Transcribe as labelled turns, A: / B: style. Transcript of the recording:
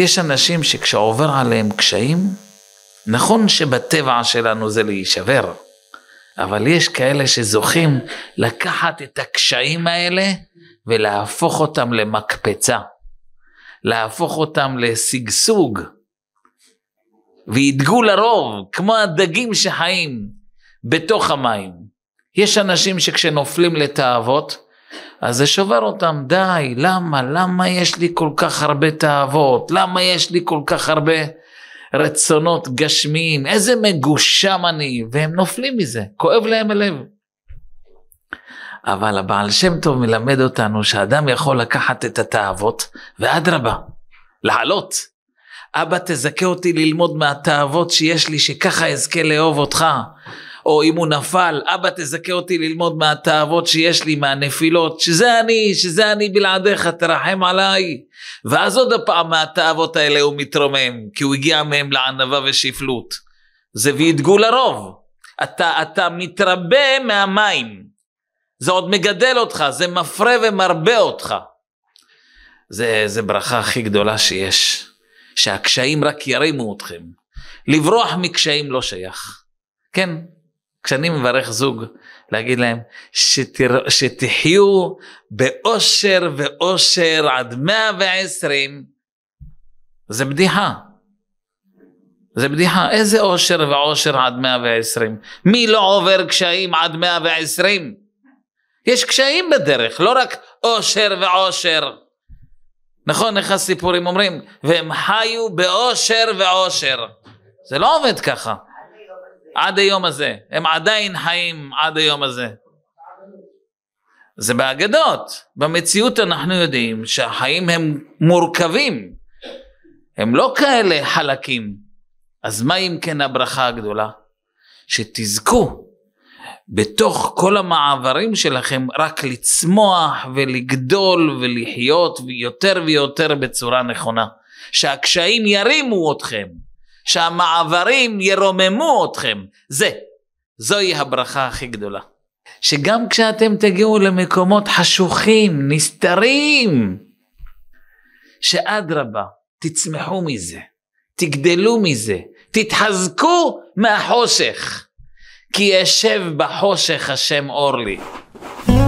A: יש אנשים שכשעובר עליהם קשיים, נכון שבטבע שלנו זה להישבר, אבל יש כאלה שזוכים לקחת את הקשיים האלה ולהפוך אותם למקפצה, להפוך אותם לשגשוג, וידגו לרוב, כמו הדגים שחיים בתוך המים. יש אנשים שכשנופלים לתאוות, אז זה שובר אותם, די, למה? למה יש לי כל כך הרבה תאוות? למה יש לי כל כך הרבה רצונות גשמיים? איזה מגושם אני? והם נופלים מזה, כואב להם הלב. אבל הבעל שם טוב מלמד אותנו שאדם יכול לקחת את התאוות, ואדרבה, לעלות. אבא תזכה אותי ללמוד מהתאוות שיש לי, שככה אזכה לאהוב אותך. או אם הוא נפל, אבא תזכה אותי ללמוד מהתאוות שיש לי, מהנפילות, שזה אני, שזה אני בלעדיך, תרחם עליי. ואז עוד הפעם מהתאוות האלה הוא מתרומם, כי הוא הגיע מהם לענווה ושפלות. זה וידגו לרוב. אתה, אתה מתרבה מהמים. זה עוד מגדל אותך, זה מפרה ומרבה אותך. זה, זה ברכה הכי גדולה שיש, שהקשיים רק ירימו אתכם. לברוח מקשיים לא שייך. כן, כשאני מברך זוג, להגיד להם שתר... שתחיו באושר ואושר עד מאה ועשרים, זה בדיחה. זה בדיחה, איזה אושר ועושר עד מאה ועשרים? מי לא עובר קשיים עד מאה ועשרים? יש קשיים בדרך, לא רק אושר ועושר. נכון, איך הסיפורים אומרים? והם חיו באושר ועושר. זה לא עובד ככה. עד היום הזה, הם עדיין חיים עד היום הזה. זה באגדות, במציאות אנחנו יודעים שהחיים הם מורכבים, הם לא כאלה חלקים. אז מה אם כן הברכה הגדולה? שתזכו בתוך כל המעברים שלכם רק לצמוח ולגדול ולחיות יותר ויותר בצורה נכונה. שהקשיים ירימו אתכם. שהמעברים ירוממו אתכם. זה, זוהי הברכה הכי גדולה. שגם כשאתם תגיעו למקומות חשוכים, נסתרים, שאדרבה, תצמחו מזה, תגדלו מזה, תתחזקו מהחושך, כי ישב בחושך השם אור לי.